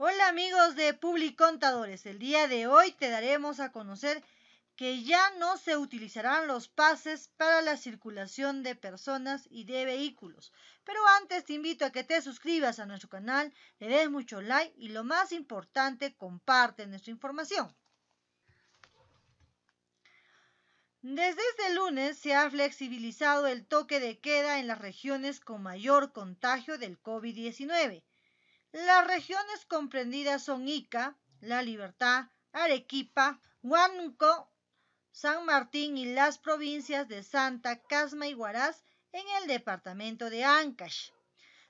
Hola amigos de Publicontadores, el día de hoy te daremos a conocer que ya no se utilizarán los pases para la circulación de personas y de vehículos. Pero antes te invito a que te suscribas a nuestro canal, le des mucho like y lo más importante, comparte nuestra información. Desde este lunes se ha flexibilizado el toque de queda en las regiones con mayor contagio del COVID-19. Las regiones comprendidas son Ica, La Libertad, Arequipa, Huánuco, San Martín y las provincias de Santa, Casma y Huaraz en el departamento de Ancash.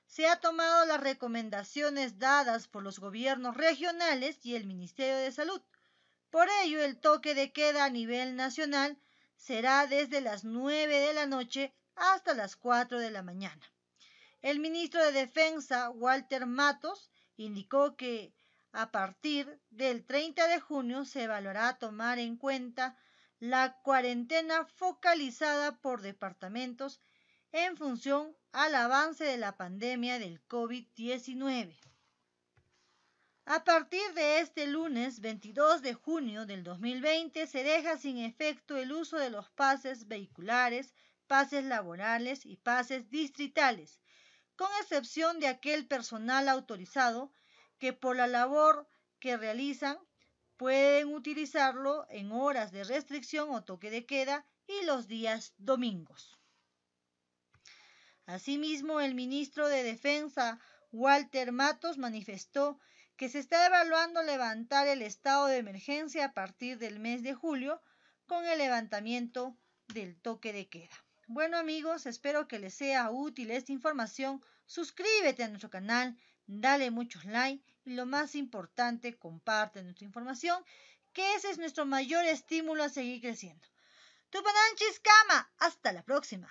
Se ha tomado las recomendaciones dadas por los gobiernos regionales y el Ministerio de Salud. Por ello, el toque de queda a nivel nacional será desde las 9 de la noche hasta las 4 de la mañana. El ministro de Defensa, Walter Matos, indicó que a partir del 30 de junio se valorará tomar en cuenta la cuarentena focalizada por departamentos en función al avance de la pandemia del COVID-19. A partir de este lunes 22 de junio del 2020 se deja sin efecto el uso de los pases vehiculares, pases laborales y pases distritales con excepción de aquel personal autorizado que por la labor que realizan pueden utilizarlo en horas de restricción o toque de queda y los días domingos. Asimismo, el ministro de Defensa, Walter Matos, manifestó que se está evaluando levantar el estado de emergencia a partir del mes de julio con el levantamiento del toque de queda. Bueno amigos, espero que les sea útil esta información. Suscríbete a nuestro canal, dale muchos likes y lo más importante, comparte nuestra información, que ese es nuestro mayor estímulo a seguir creciendo. Tupananchis Kama, hasta la próxima.